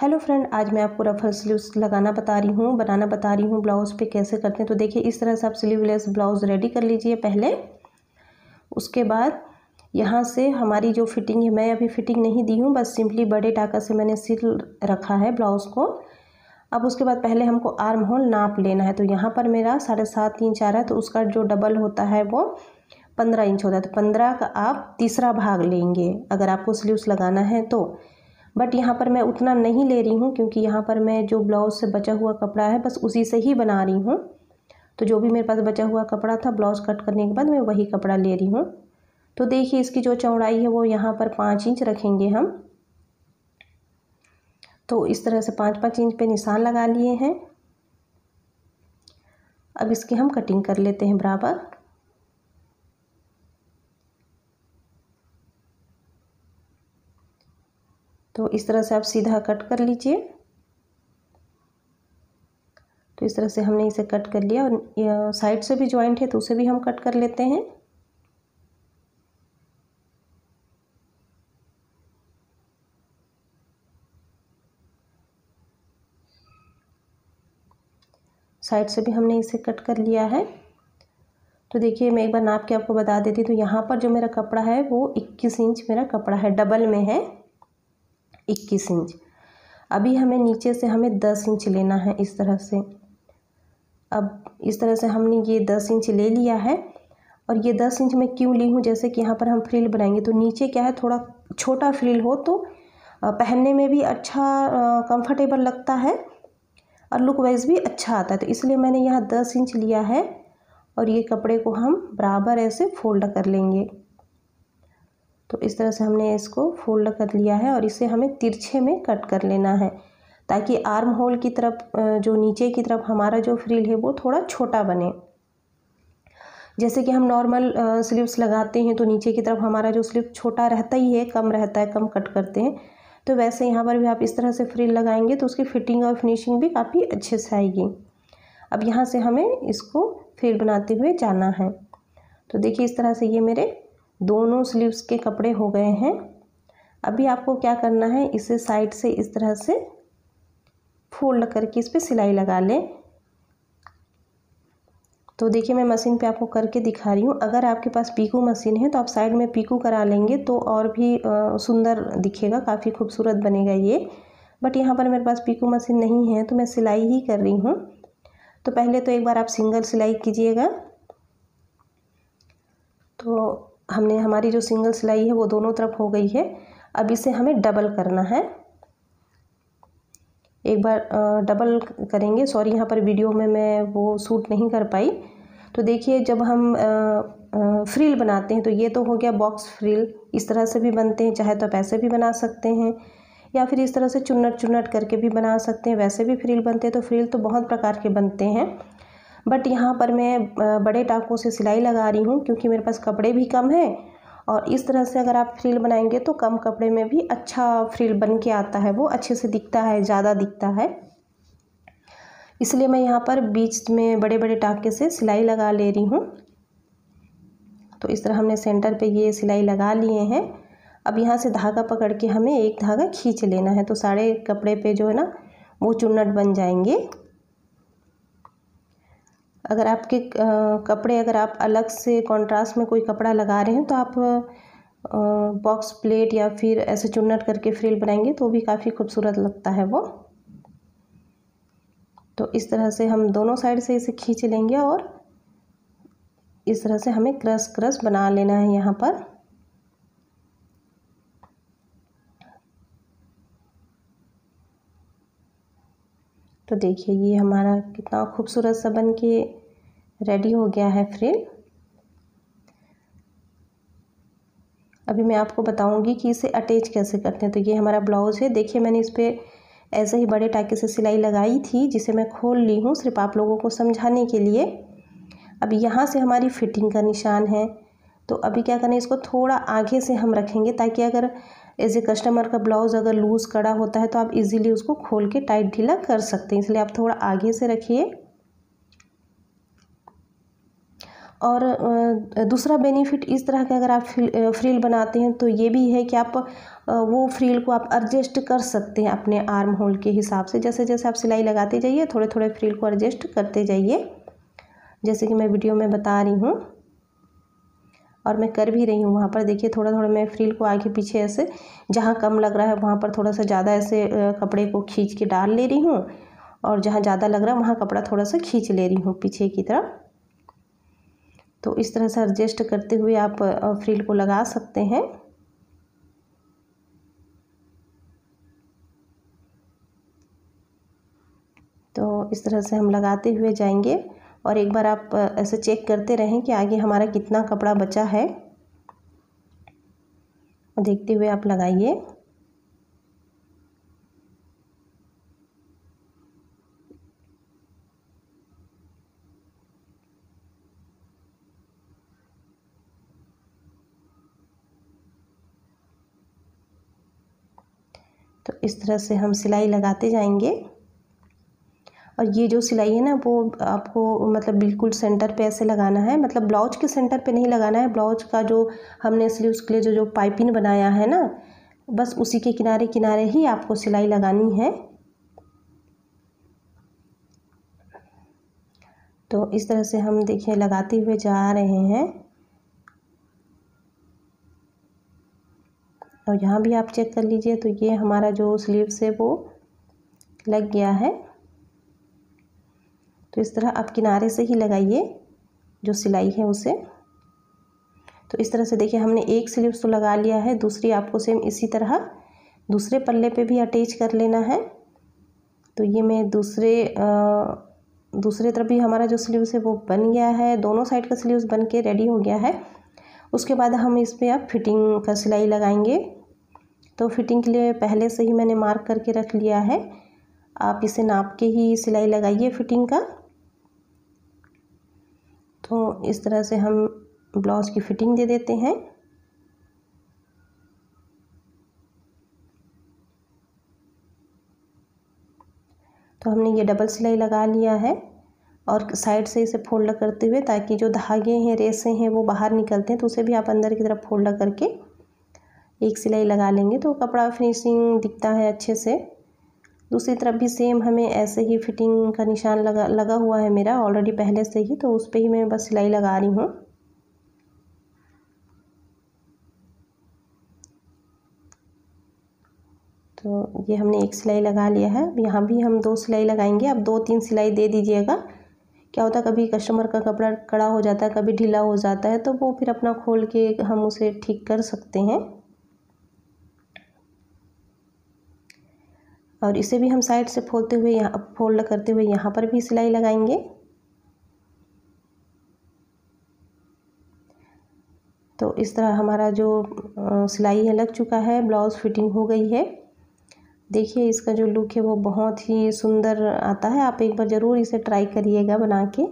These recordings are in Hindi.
हेलो फ्रेंड आज मैं आपको रफल स्लीव लगाना बता रही हूँ बनाना बता रही हूँ ब्लाउज़ पे कैसे करते हैं तो देखिए इस तरह से आप स्लीवलेस ब्लाउज़ रेडी कर लीजिए पहले उसके बाद यहाँ से हमारी जो फिटिंग है मैं अभी फिटिंग नहीं दी हूँ बस सिंपली बड़े टाका से मैंने सिल रखा है ब्लाउज़ को अब उसके बाद पहले हमको आर्म होल नाप लेना है तो यहाँ पर मेरा साढ़े सात इंच आ रहा है तो उसका जो डबल होता है वो पंद्रह इंच होता है तो पंद्रह का आप तीसरा भाग लेंगे अगर आपको स्लीव्स लगाना है तो बट यहाँ पर मैं उतना नहीं ले रही हूँ क्योंकि यहाँ पर मैं जो ब्लाउज से बचा हुआ कपड़ा है बस उसी से ही बना रही हूँ तो जो भी मेरे पास बचा हुआ कपड़ा था ब्लाउज कट करने के बाद मैं वही कपड़ा ले रही हूँ तो देखिए इसकी जो चौड़ाई है वो यहाँ पर पाँच इंच रखेंगे हम तो इस तरह से पाँच पाँच इंच पे निशान लगा लिए हैं अब इसकी हम कटिंग कर लेते हैं बराबर तो इस तरह से आप सीधा कट कर लीजिए तो इस तरह से हमने इसे कट कर लिया और साइड से भी ज्वाइंट है तो उसे भी हम कट कर लेते हैं साइड से भी हमने इसे कट कर लिया है तो देखिए मैं एक बार नाप के आपको बता देती तो यहाँ पर जो मेरा कपड़ा है वो 21 इंच मेरा कपड़ा है डबल में है इक्कीस इंच अभी हमें नीचे से हमें दस इंच लेना है इस तरह से अब इस तरह से हमने ये दस इंच ले लिया है और ये दस इंच मैं क्यों ली हूँ जैसे कि यहाँ पर हम फ्रिल बनाएंगे तो नीचे क्या है थोड़ा छोटा फ्रिल हो तो पहनने में भी अच्छा कंफर्टेबल लगता है और लुक वाइज भी अच्छा आता है तो इसलिए मैंने यहाँ दस इंच लिया है और ये कपड़े को हम बराबर ऐसे फोल्ड कर लेंगे तो इस तरह से हमने इसको फोल्ड कर लिया है और इसे हमें तिरछे में कट कर लेना है ताकि आर्म होल की तरफ जो नीचे की तरफ हमारा जो फ्रिल है वो थोड़ा छोटा बने जैसे कि हम नॉर्मल स्लीव्स लगाते हैं तो नीचे की तरफ हमारा जो स्लीव छोटा रहता ही है कम रहता है कम कट करते हैं तो वैसे यहाँ पर भी आप इस तरह से फ्रिल लगाएंगे तो उसकी फिटिंग और फिनिशिंग भी काफ़ी अच्छे से आएगी अब यहाँ से हमें इसको फ्रिल बनाते हुए जाना है तो देखिए इस तरह से ये मेरे दोनों स्लीव्स के कपड़े हो गए हैं अभी आपको क्या करना है इसे साइड से इस तरह से फोल्ड करके इस पर सिलाई लगा लें तो देखिए मैं मशीन पे आपको करके दिखा रही हूँ अगर आपके पास पीकू मशीन है तो आप साइड में पीकू करा लेंगे तो और भी सुंदर दिखेगा काफ़ी खूबसूरत बनेगा ये बट यहाँ पर मेरे पास पीकू मशीन नहीं है तो मैं सिलाई ही कर रही हूँ तो पहले तो एक बार आप सिंगल सिलाई कीजिएगा हमने हमारी जो सिंगल सिलाई है वो दोनों तरफ हो गई है अब इसे हमें डबल करना है एक बार डबल करेंगे सॉरी यहाँ पर वीडियो में मैं वो सूट नहीं कर पाई तो देखिए जब हम फ्रिल बनाते हैं तो ये तो हो गया बॉक्स फ्रिल इस तरह से भी बनते हैं चाहे तो आप ऐसे भी बना सकते हैं या फिर इस तरह से चुन्नट चुन्नट करके भी बना सकते हैं वैसे भी फ्रिल बनते हैं तो फ्रिल तो बहुत प्रकार के बनते हैं बट यहाँ पर मैं बड़े टाकों से सिलाई लगा रही हूँ क्योंकि मेरे पास कपड़े भी कम हैं और इस तरह से अगर आप फ्रिल बनाएंगे तो कम कपड़े में भी अच्छा फ्रिल बन के आता है वो अच्छे से दिखता है ज़्यादा दिखता है इसलिए मैं यहाँ पर बीच में बड़े बड़े टाके से सिलाई लगा ले रही हूँ तो इस तरह हमने सेंटर पे ये सिलाई लगा लिए हैं अब यहाँ से धागा पकड़ के हमें एक धागा खींच लेना है तो सारे कपड़े पे जो है ना वो चुन्नट बन जाएंगे अगर आपके कपड़े अगर आप अलग से कंट्रास्ट में कोई कपड़ा लगा रहे हैं तो आप बॉक्स प्लेट या फिर ऐसे चुन्नट करके फ्रिल बनाएंगे तो भी काफ़ी खूबसूरत लगता है वो तो इस तरह से हम दोनों साइड से इसे खींच लेंगे और इस तरह से हमें क्रस क्रस बना लेना है यहाँ पर तो देखिए ये हमारा कितना खूबसूरत सा बन के रेडी हो गया है फ्रेम अभी मैं आपको बताऊंगी कि इसे अटैच कैसे करते हैं तो ये हमारा ब्लाउज़ है देखिए मैंने इस पर ऐसे ही बड़े टाके से सिलाई लगाई थी जिसे मैं खोल ली हूँ सिर्फ आप लोगों को समझाने के लिए अब यहाँ से हमारी फिटिंग का निशान है तो अभी क्या करना है इसको थोड़ा आगे से हम रखेंगे ताकि अगर एज ए कस्टमर का ब्लाउज़ अगर लूज़ कड़ा होता है तो आप इजीली उसको खोल के टाइट ढीला कर सकते हैं इसलिए आप थोड़ा आगे से रखिए और दूसरा बेनिफिट इस तरह का अगर आप फ्रील बनाते हैं तो ये भी है कि आप वो फ्रील को आप एडजस्ट कर सकते हैं अपने आर्म होल के हिसाब से जैसे जैसे आप सिलाई लगाते जाइए थोड़े थोड़े फ्रील को एडजस्ट करते जाइए जैसे कि मैं वीडियो में बता रही हूँ और मैं कर भी रही हूँ वहाँ पर देखिए थोड़ा थोड़ा मैं फ्रिल को आगे पीछे ऐसे जहाँ कम लग रहा है वहाँ पर थोड़ा सा ज़्यादा ऐसे कपड़े को खींच के डाल ले रही हूँ और जहाँ ज़्यादा लग रहा है वहाँ कपड़ा थोड़ा सा खींच ले रही हूँ पीछे की तरफ तो इस तरह से एडजस्ट करते हुए आप फ्रिल को लगा सकते हैं तो इस तरह से हम लगाते हुए जाएंगे और एक बार आप ऐसे चेक करते रहें कि आगे हमारा कितना कपड़ा बचा है देखते हुए आप लगाइए तो इस तरह से हम सिलाई लगाते जाएंगे और ये जो सिलाई है ना वो आपको मतलब बिल्कुल सेंटर पे ऐसे लगाना है मतलब ब्लाउज के सेंटर पे नहीं लगाना है ब्लाउज का जो हमने इसलिए उसके लिए जो जो पाइपिंग बनाया है ना बस उसी के किनारे किनारे ही आपको सिलाई लगानी है तो इस तरह से हम देखिए लगाते हुए जा रहे हैं और यहाँ भी आप चेक कर लीजिए तो ये हमारा जो स्लीव्स है वो लग गया है तो इस तरह आप किनारे से ही लगाइए जो सिलाई है उसे तो इस तरह से देखिए हमने एक स्लीव्स तो लगा लिया है दूसरी आपको सेम इसी तरह दूसरे पल्ले पे भी अटैच कर लेना है तो ये मैं दूसरे आ, दूसरे तरफ भी हमारा जो स्लीव्स है वो बन गया है दोनों साइड का स्लीव्स बन के रेडी हो गया है उसके बाद हम इस पर अब फिटिंग का सिलाई लगाएंगे तो फिटिंग के लिए पहले से ही मैंने मार्क करके रख लिया है आप इसे नाप के ही सिलाई लगाइए फिटिंग का तो इस तरह से हम ब्लाउज़ की फिटिंग दे देते हैं तो हमने ये डबल सिलाई लगा लिया है और साइड से इसे फोल्ड करते हुए ताकि जो धागे हैं रेसे हैं वो बाहर निकलते हैं तो उसे भी आप अंदर की तरफ फोल्ड करके एक सिलाई लगा लेंगे तो कपड़ा फिनिशिंग दिखता है अच्छे से दूसरी तरफ भी सेम हमें ऐसे ही फिटिंग का निशान लगा लगा हुआ है मेरा ऑलरेडी पहले से ही तो उस पर ही मैं बस सिलाई लगा रही हूँ तो ये हमने एक सिलाई लगा लिया है यहाँ भी हम दो सिलाई लगाएंगे आप दो तीन सिलाई दे दीजिएगा क्या होता है कभी कस्टमर का कपड़ा कड़ा हो जाता है कभी ढीला हो जाता है तो वो फिर अपना खोल के हम उसे ठीक कर सकते हैं और इसे भी हम साइड से फोलते हुए यहाँ फोल्ड करते हुए यहाँ पर भी सिलाई लगाएंगे तो इस तरह हमारा जो सिलाई है लग चुका है ब्लाउज़ फिटिंग हो गई है देखिए इसका जो लुक है वो बहुत ही सुंदर आता है आप एक बार ज़रूर इसे ट्राई करिएगा बना के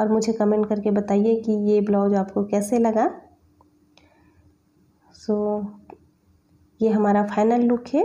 और मुझे कमेंट करके बताइए कि ये ब्लाउज आपको कैसे लगा सो so, ये हमारा फाइनल लुक है